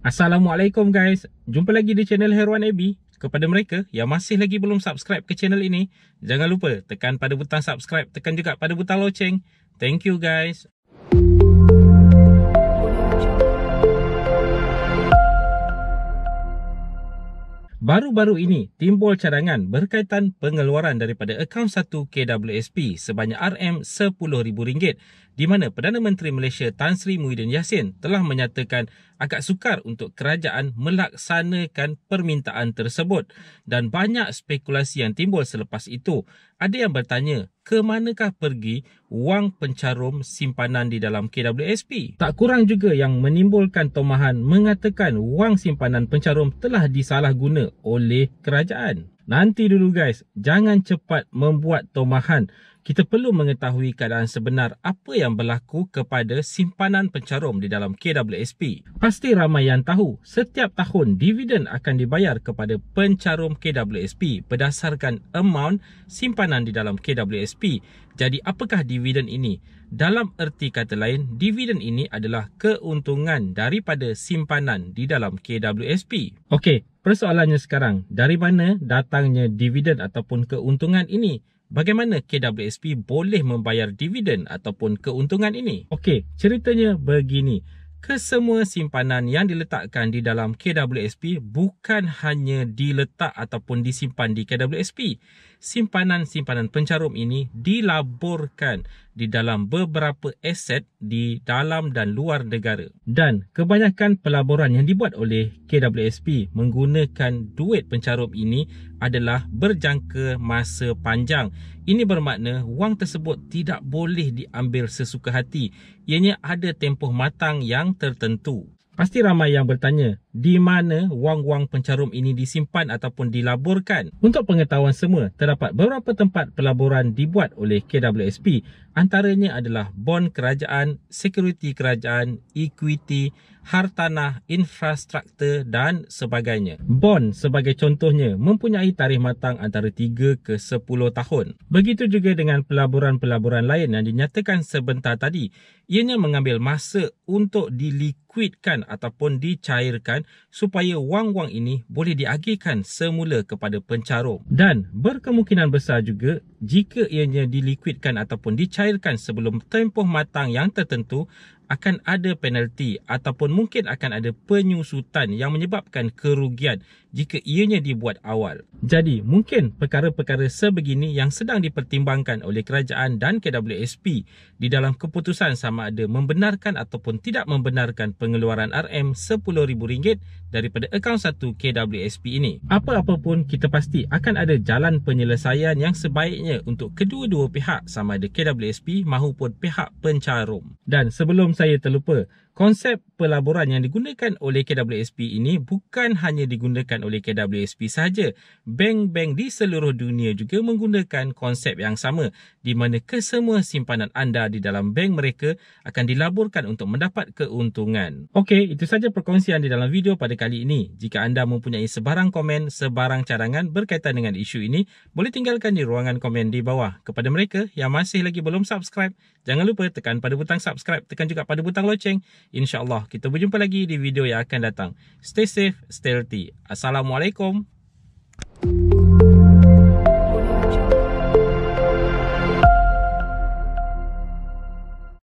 Assalamualaikum guys. Jumpa lagi di channel Herwan AB. Kepada mereka yang masih lagi belum subscribe ke channel ini, jangan lupa tekan pada butang subscribe, tekan juga pada butang loceng. Thank you guys. Music Baru-baru ini timbul cadangan berkaitan pengeluaran daripada akaun satu KWSP sebanyak RM10,000 di mana Perdana Menteri Malaysia Tan Sri Muhyiddin Yassin telah menyatakan agak sukar untuk kerajaan melaksanakan permintaan tersebut dan banyak spekulasi yang timbul selepas itu. Ada yang bertanya, ke manakah pergi wang pencarum simpanan di dalam KWSP. Tak kurang juga yang menimbulkan tomahan mengatakan wang simpanan pencarum telah disalahguna oleh kerajaan. Nanti dulu guys, jangan cepat membuat tomahan. Kita perlu mengetahui keadaan sebenar apa yang berlaku kepada simpanan pencarum di dalam KWSP. Pasti ramai yang tahu, setiap tahun dividen akan dibayar kepada pencarum KWSP berdasarkan amount simpanan di dalam KWSP. Jadi apakah dividen ini? Dalam erti kata lain, dividen ini adalah keuntungan daripada simpanan di dalam KWSP. Okey, persoalannya sekarang, dari mana datangnya dividen ataupun keuntungan ini? Bagaimana KWSP boleh membayar dividen ataupun keuntungan ini? Okey, ceritanya begini. Kesemua simpanan yang diletakkan di dalam KWSP bukan hanya diletak ataupun disimpan di KWSP simpanan-simpanan pencarum ini dilaburkan di dalam beberapa aset di dalam dan luar negara. Dan kebanyakan pelaburan yang dibuat oleh KWSP menggunakan duit pencarum ini adalah berjangka masa panjang. Ini bermakna wang tersebut tidak boleh diambil sesuka hati. Ianya ada tempoh matang yang tertentu. Pasti ramai yang bertanya, di mana wang-wang pencarum ini disimpan ataupun dilaburkan. Untuk pengetahuan semua, terdapat beberapa tempat pelaburan dibuat oleh KWSP. Antaranya adalah bond kerajaan, sekuriti kerajaan, equity, hartanah, infrastruktur dan sebagainya. Bond sebagai contohnya mempunyai tarikh matang antara 3 ke 10 tahun. Begitu juga dengan pelaburan-pelaburan lain yang dinyatakan sebentar tadi. Ianya mengambil masa untuk dilikuidkan ataupun dicairkan pengurusan supaya wang-wang ini boleh diagihkan semula kepada pencarum dan berkemungkinan besar juga jika ianya dilikuidkan ataupun dicairkan sebelum tempoh matang yang tertentu akan ada penalti ataupun mungkin akan ada penyusutan yang menyebabkan kerugian jika ianya dibuat awal. Jadi, mungkin perkara-perkara sebegini yang sedang dipertimbangkan oleh kerajaan dan KWSP di dalam keputusan sama ada membenarkan ataupun tidak membenarkan pengeluaran RM10,000 daripada akaun satu KWSP ini. apa apapun kita pasti akan ada jalan penyelesaian yang sebaiknya untuk kedua-dua pihak sama ada KWSP maupun pihak pencarum. Dan sebelum saya terlupa Konsep pelaburan yang digunakan oleh KWSP ini bukan hanya digunakan oleh KWSP sahaja. Bank-bank di seluruh dunia juga menggunakan konsep yang sama di mana kesemua simpanan anda di dalam bank mereka akan dilaburkan untuk mendapat keuntungan. Okey, itu saja perkongsian di dalam video pada kali ini. Jika anda mempunyai sebarang komen, sebarang cadangan berkaitan dengan isu ini, boleh tinggalkan di ruangan komen di bawah. Kepada mereka yang masih lagi belum subscribe, jangan lupa tekan pada butang subscribe, tekan juga pada butang loceng insyaAllah kita berjumpa lagi di video yang akan datang. Stay safe, stay healthy. Assalamualaikum.